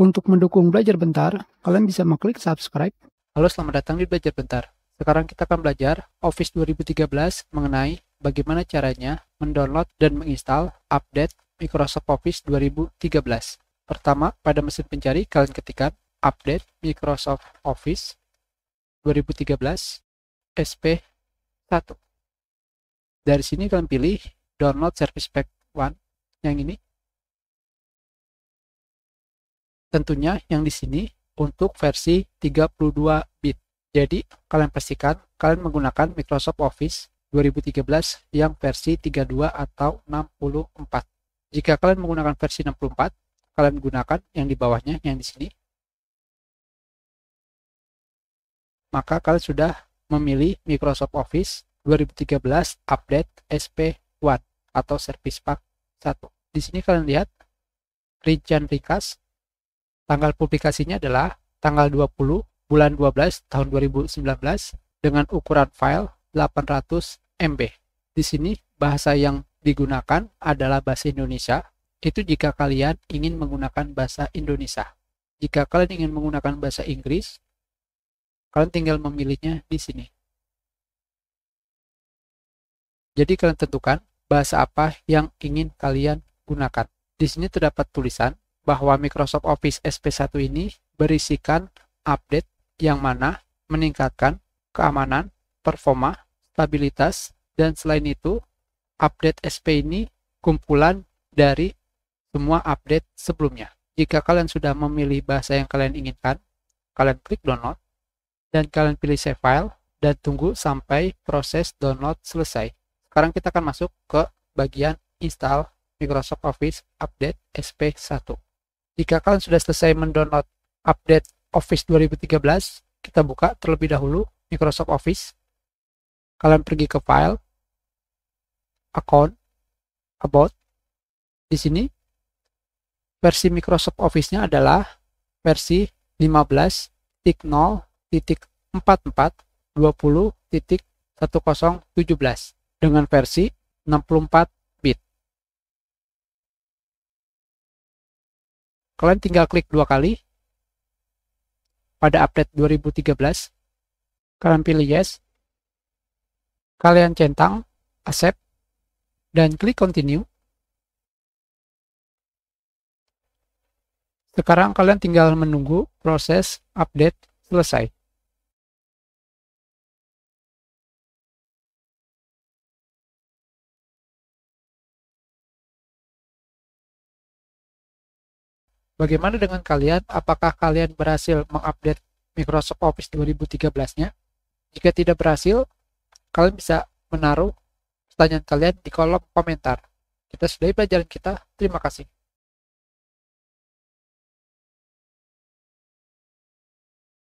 Untuk mendukung belajar bentar, kalian bisa mengklik subscribe. Halo, selamat datang di Belajar Bentar. Sekarang kita akan belajar Office 2013 mengenai bagaimana caranya mendownload dan menginstal update Microsoft Office 2013. Pertama, pada mesin pencari kalian ketikkan update Microsoft Office 2013 SP 1. Dari sini kalian pilih download service pack 1 yang ini tentunya yang di sini untuk versi 32 bit. Jadi, kalian pastikan kalian menggunakan Microsoft Office 2013 yang versi 32 atau 64. Jika kalian menggunakan versi 64, kalian gunakan yang di bawahnya, yang di sini. Maka kalian sudah memilih Microsoft Office 2013 Update SP1 atau Service Pack 1. Di sini kalian lihat Region Recast Tanggal publikasinya adalah tanggal 20 bulan 12 tahun 2019 dengan ukuran file 800 MB. Di sini bahasa yang digunakan adalah bahasa Indonesia. Itu jika kalian ingin menggunakan bahasa Indonesia. Jika kalian ingin menggunakan bahasa Inggris, kalian tinggal memilihnya di sini. Jadi kalian tentukan bahasa apa yang ingin kalian gunakan. Di sini terdapat tulisan bahwa Microsoft Office SP1 ini berisikan update yang mana meningkatkan keamanan, performa, stabilitas, dan selain itu, update SP ini kumpulan dari semua update sebelumnya. Jika kalian sudah memilih bahasa yang kalian inginkan, kalian klik download, dan kalian pilih save file, dan tunggu sampai proses download selesai. Sekarang kita akan masuk ke bagian install Microsoft Office Update SP1. Jika kalian sudah selesai mendownload update Office 2013, kita buka terlebih dahulu Microsoft Office. Kalian pergi ke File, Account, About. Di sini, versi Microsoft Office-nya adalah versi 15.0.4420.1017 dengan versi 64 kalian tinggal klik dua kali pada update 2013 kalian pilih yes kalian centang accept dan klik continue sekarang kalian tinggal menunggu proses update selesai Bagaimana dengan kalian? Apakah kalian berhasil mengupdate Microsoft Office 2013-nya? Jika tidak berhasil, kalian bisa menaruh pertanyaan kalian di kolom komentar. Kita sudahi pelajaran kita. Terima kasih.